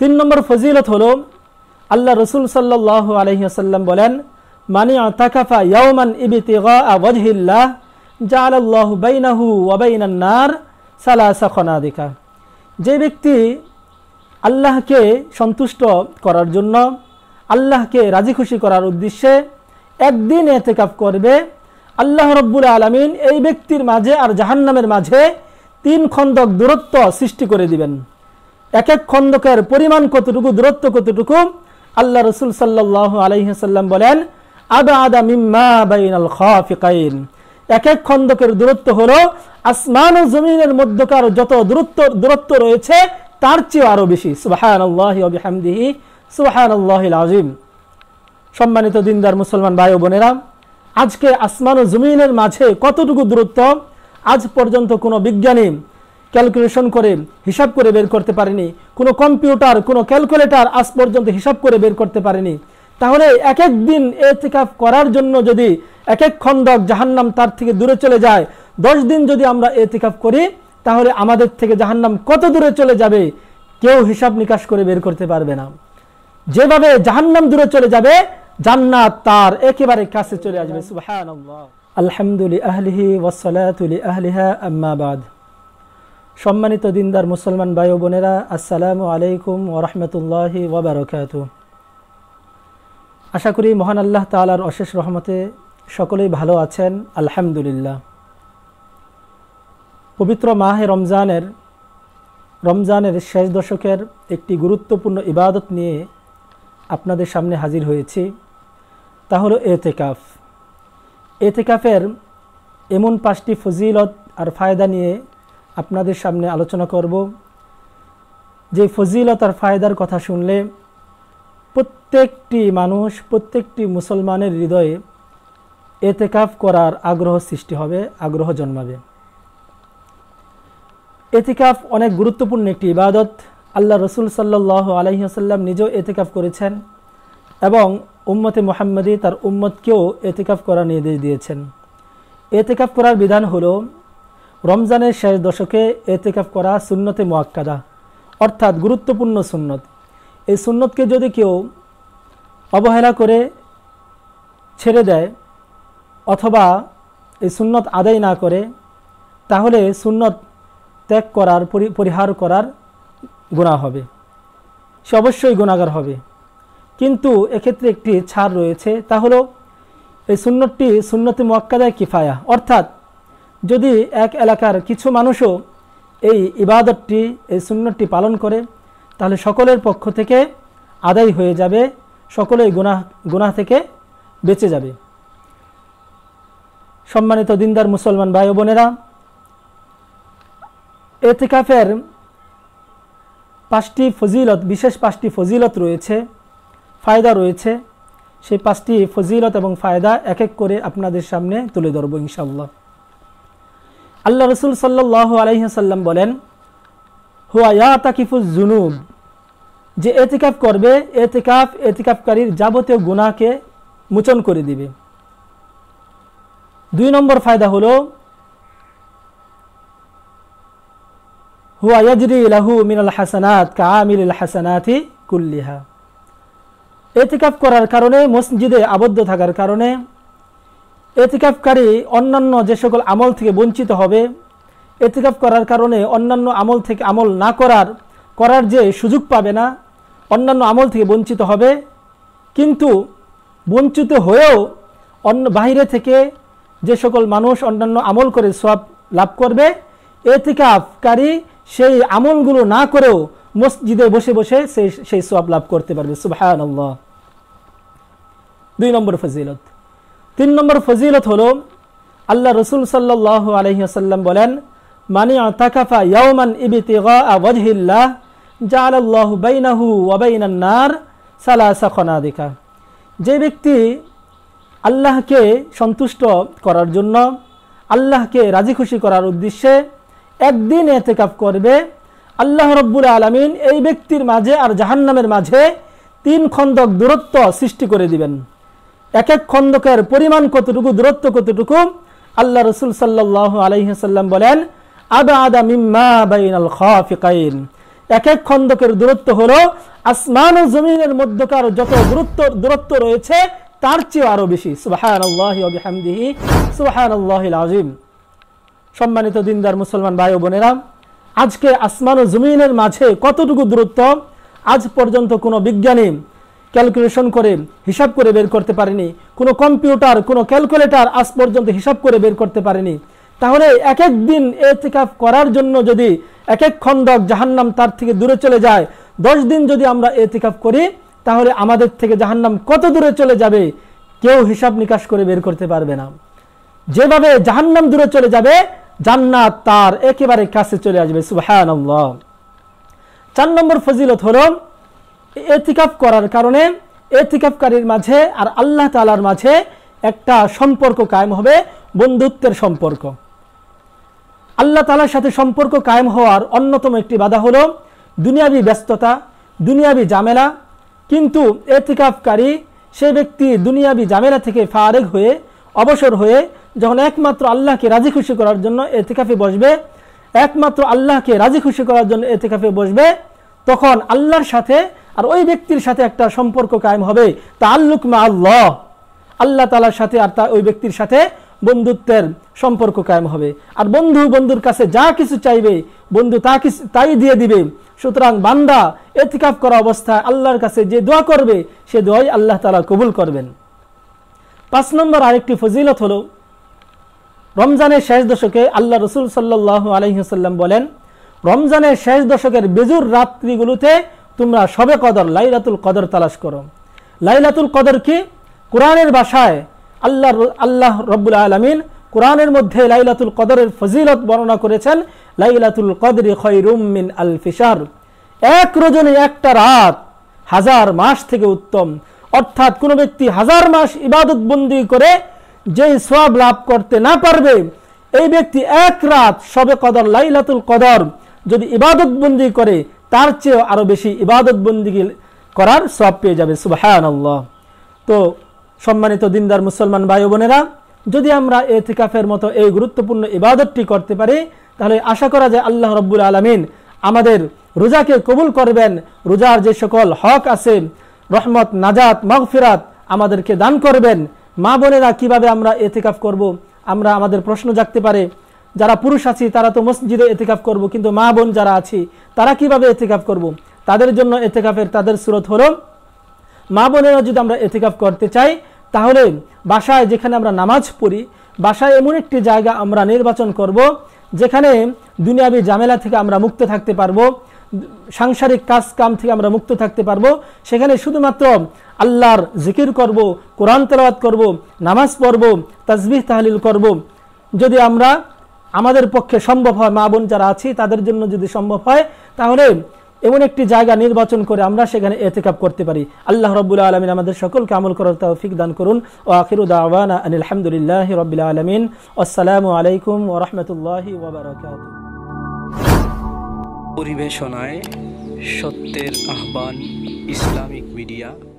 তিন নম্বর ফজিলত হল আল্লাহ রসুল সাল্লাহ আলহিহাসাল্লাম বলেন মানি আতাকাফা ইয়ামান ইবিতিগা ওয়াজহিল্লাহ জালাল্লাহ বাইনাহু ওয়াবাইনান্নার সালাসা খনাদিকা যে ব্যক্তি আল্লাহকে সন্তুষ্ট করার জন্য আল্লাহকে রাজি খুশি করার উদ্দেশ্যে একদিন এতেকাপ করবে আল্লাহ রব্বুল আলমিন এই ব্যক্তির মাঝে আর জাহান্নামের মাঝে তিন খন্দক দূরত্ব সৃষ্টি করে দিবেন এক এক খন্দকের পরিমাণ কতটুকু দূরত্ব কতটুকু আল্লাহ রসুল সাল্লাহ আলহিহাল্লাম বলেন আদা আদা মিম্মা বাইন আল খাফিকাইন এক এক খন্দকের দূরত্ব হলো আসমান ও জমিনের মধ্যকার যত দূরত্ব দূরত্ব রয়েছে তার চেয়ে আরও বেশি সুবাহান আল্লাহামদিহি সুবাহান আল্লাহ আজিম সম্মানিত দিনদার মুসলমান ভাই বোনেরা আজকে আসমান ও জমিনের মাঝে কতটুকু দূরত্ব আজ পর্যন্ত কোনো বিজ্ঞানী ক্যালকুলেশন করে হিসাব করে বের করতে পারেনি কোনো কম্পিউটার কোনো ক্যালকুলেটার আজ পর্যন্ত হিসাব করে বের করতে পারেনি তাহলে এক এক দিন এতেকাফ করার জন্য যদি এক এক খণ্ডক জাহান্নাম তার থেকে দূরে চলে যায় দশ দিন যদি আমরা এতেকাফ করি তাহলে আমাদের থেকে জাহান্নাম কত দূরে চলে যাবে কেউ হিসাব নিকাশ করে বের করতে পারবে না যেভাবে জাহান্নাম দূরে চলে যাবে জান্নাত তার একেবারে কাছে চলে আসবে আলহামদুলিল্লাহ আহলিহা আম্মাবাদ সম্মানিত দিনদার মুসলমান ভাই বোনেরা আসসালামু আলাইকুম ওরহমতুল্লাহ ওবরাকাত আশা করি মহান আল্লাহ তালার অশেষ রহমতে সকলেই ভালো আছেন আলহামদুলিল্লাহ পবিত্র মাহে রমজানের রমজানের শেষ দশকের একটি গুরুত্বপূর্ণ ইবাদত নিয়ে আপনাদের সামনে হাজির হয়েছি তা হলো এতেকাফ এতেকাফের এমন পাঁচটি ফজিলত আর ফায়দা নিয়ে আপনাদের সামনে আলোচনা করব যে ফজিলত আর ফায়দার কথা শুনলে প্রত্যেকটি মানুষ প্রত্যেকটি মুসলমানের হৃদয়ে এতেকাফ করার আগ্রহ সৃষ্টি হবে আগ্রহ জন্মাবে এতেকাফ অনেক গুরুত্বপূর্ণ একটি ইবাদত আল্লাহ রসুল সাল্লাহ আলহিহাসাল্লাম নিজেও এতেকাফ করেছেন এবং উম্মতে মোহাম্মদী তার উম্মতকেও এতেকাফ করার নির্দেশ দিয়েছেন এতেকাফ করার বিধান হলো রমজানের শেষ দশকে এতেকাফ করা সুন্নতে মোয়াক্কাদা অর্থাৎ গুরুত্বপূর্ণ সুন্নত এই সুন্নতকে যদি কেউ অবহেলা করে ছেড়ে দেয় অথবা এই সুন্নত আদায় না করে তাহলে সুন্নত ত্যাগ করার পরিহার করার গুণা হবে সে অবশ্যই গুণাগার হবে কিন্তু এক্ষেত্রে একটি ছাড় রয়েছে তা হলো এই সুন্নতটি সুন্নতি মোয়াক্কাদায় কিফায়া অর্থাৎ যদি এক এলাকার কিছু মানুষও এই ইবাদতটি এই সুন্নতটি পালন করে তাহলে সকলের পক্ষ থেকে আদায় হয়ে যাবে সকলেই গুণা গুণা থেকে বেঁচে যাবে সম্মানিত দিনদার মুসলমান ভাই বোনেরা এতিকাফের পাঁচটি ফজিলত বিশেষ পাঁচটি ফজিলত রয়েছে ফায়দা রয়েছে সেই পাঁচটি ফজিলত এবং ফায়দা এক এক করে আপনাদের সামনে তুলে ধরবো ইনশাল্লাহ আল্লাহ রসুল সাল্লাহ আলহিহাসাল্লাম বলেন হুয়া ইয়া তাকিফুল জুনুব যে এতিকাফ করবে এতিকাফ এতিকাফকারীর যাবতীয় গুণাকে মোচন করে দিবে দুই নম্বর ফায়দা হল হুয়া ইয়াজরি লাহু মিনাল হাসানাত কামিল হাসানাতি কুল্লিহা এতিকাফ করার কারণে মসজিদে আবদ্ধ থাকার কারণে এতিকাফকারী অন্যান্য যে সকল আমল থেকে বঞ্চিত হবে এতিকাফ করার কারণে অন্যান্য আমল থেকে আমল না করার করার যে সুযোগ পাবে না অন্যান্য আমল থেকে বঞ্চিত হবে কিন্তু বঞ্চিত হয়েও অন্য বাহিরে থেকে যে সকল মানুষ অন্যান্য আমল করে সব লাভ করবে এতিকাফকারী সেই আমলগুলো না করেও মসজিদে বসে বসে সেই সেই সব লাভ করতে পারবে সুবাহ দুই নম্বর ফজিলত তিন নম্বর ফজিলত হল আল্লাহ রসুল সাল্লাহ আলহিহাসাল্লাম বলেন মানি আতাকাফা ইয়াওমান ইবিতিগা ওয়াজহিল্লাহ বাইনাহু ওয়াবাইনান নার যে ব্যক্তি আল্লাহকে সন্তুষ্ট করার জন্য আল্লাহকে রাজি খুশি করার উদ্দেশ্যে একদিন এতেকাপ করবে আল্লাহ রব্বুল আলমিন এই ব্যক্তির মাঝে আর জাহান্নামের মাঝে তিন খন্দক দূরত্ব সৃষ্টি করে দিবেন এক এক খন্দকের পরিমাণ কতটুকু দূরত্ব কতটুকু আল্লাহ রসুল সাল্লাহ আলহিহাল্লাম বলেন আদা আদা মিম্মা বাইনাল খাফিকাইন এক এক খন্দকের দূরত্ব হলো আসমান ও জমিনের মধ্যকার যত দূরত্ব দূরত্ব রয়েছে তার চেয়ে আরও বেশি সুবাহান আল্লাহামদিহি সুবাহান আল্লাহ আজিম সম্মানিত দিনদার মুসলমান ভাই বোনেরা আজকে আসমান ও জমিনের মাঝে কতটুকু দূরত্ব আজ পর্যন্ত কোনো বিজ্ঞানী ক্যালকুলেশন করে হিসাব করে বের করতে পারেনি কোনো কম্পিউটার কোনো ক্যালকুলেটার আজ পর্যন্ত হিসাব করে বের করতে পারেনি তাহলে এক এক দিন এতেকাফ করার জন্য যদি এক এক খণ্ডক জাহান্নাম তার থেকে দূরে চলে যায় দশ দিন যদি আমরা এতেকাফ করি তাহলে আমাদের থেকে জাহান্নাম কত দূরে চলে যাবে কেউ হিসাব নিকাশ করে বের করতে পারবে না যেভাবে জাহান্নাম দূরে চলে যাবে জান্নাত তার একেবারে কাছে চলে আসবে সুবাহ চার নম্বর ফজিলত হলম এতিকাফ করার কারণে এতিকাফকারীর মাঝে আর আল্লাহ তালার মাঝে একটা সম্পর্ক কায়েম হবে বন্ধুত্বের সম্পর্ক আল্লাহ তালার সাথে সম্পর্ক কায়েম হওয়ার অন্যতম একটি বাধা হলো দুনিয়াবি ব্যস্ততা দুনিয়াবি জামেলা কিন্তু এতিকাফকারী সে ব্যক্তি দুনিয়াবি জামেলা থেকে ফারেক হয়ে অবসর হয়ে যখন একমাত্র আল্লাহকে রাজি খুশি করার জন্য এতিকাফে বসবে একমাত্র আল্লাহকে রাজি খুশি করার জন্য এতিকাফে বসবে তখন আল্লাহর সাথে আর ওই ব্যক্তির সাথে একটা সম্পর্ক কায়েম হবে তা আল্লুক মা আল্লাহ আল্লাহ তালার সাথে আর তা ওই ব্যক্তির সাথে বন্ধুত্বের সম্পর্ক কায়েম হবে আর বন্ধু বন্ধুর কাছে যা কিছু চাইবে বন্ধু তা কিছু তাই দিয়ে দিবে সুতরাং বান্দা এতিকাফ করা অবস্থায় আল্লাহর কাছে যে দোয়া করবে সে দোয়াই আল্লাহ তালা কবুল করবেন পাঁচ নম্বর আরেকটি ফজিলত হল রমজানের শেষ দশকে আল্লাহ রসুল সাল্লাহ আলহিহাল্লাম বলেন রমজানের শেষ দশকের বেজুর রাত্রিগুলোতে তোমরা সবে কদর লাইলাতুল কদর তালাশ করো লাইলাতুল কদর কি কোরআনের বাসায় আল্লাহ আল্লাহ রব্বুল আলমিন কোরআনের মধ্যে লাইলাতুল কদরের ফজিলত বর্ণনা করেছেন লাইলাতুল কদরি খৈরুমিন আল ফিসার এক রজনী একটা রাত হাজার মাস থেকে উত্তম অর্থাৎ কোনো ব্যক্তি হাজার মাস ইবাদত বন্দি করে যেই সব লাভ করতে না পারবে এই ব্যক্তি এক রাত সবে কদর লাইলাতুল কদর যদি ইবাদত বন্দি করে তার চেয়েও আরও বেশি ইবাদত ইবাদতবন্দিগি করার সব পেয়ে যাবে সুবাহান আল্লাহ তো সম্মানিত দিনদার মুসলমান ভাই বোনেরা যদি আমরা এ থিকাফের মতো এই গুরুত্বপূর্ণ ইবাদতটি করতে পারি তাহলে আশা করা যায় আল্লাহ রব্বুল আলমিন আমাদের রোজাকে কবুল করবেন রোজার যে সকল হক আছে রহমত নাজাত মগফিরাত আমাদেরকে দান করবেন মা বোনেরা কিভাবে আমরা এ থিকাফ করবো আমরা আমাদের প্রশ্ন জাগতে পারে যারা পুরুষ আছি তারা তো মসজিদে এতেকাফ করব কিন্তু মা বোন যারা আছি তারা কিভাবে এতেকাফ করব। তাদের জন্য এতেকাফের তাদের স্রোত হলো মা বোনেরা যদি আমরা এতেকাফ করতে চাই তাহলে বাসায় যেখানে আমরা নামাজ পড়ি বাসায় এমন একটি জায়গা আমরা নির্বাচন করব যেখানে দুনিয়াবি জামেলা থেকে আমরা মুক্ত থাকতে পারবো সাংসারিক কাজ কাম থেকে আমরা মুক্ত থাকতে পারবো সেখানে শুধুমাত্র আল্লাহর জিকির করব কোরআন তেলাওয়াত করব নামাজ পড়ব তাজবিহ তাহলিল করব যদি আমরা আমাদের পক্ষে সম্ভব হয় মা বোন যারা আছি তাদের জন্য যদি সম্ভব হয় তাহলে এমন একটি জায়গা নির্বাচন করে আমরা সেখানে এতেকাব করতে পারি আল্লাহ রবুল্লা আলমিন আমাদের সকলকে আমল করার তৌফিক দান করুন ও আখিরুদ্দাওয়ানা আলহামদুলিল্লাহ রবিল্লা আলমিন আসসালামু আলাইকুম ও রহমতুল্লাহ পরিবেশনায় সত্যের আহ্বান ইসলামিক মিডিয়া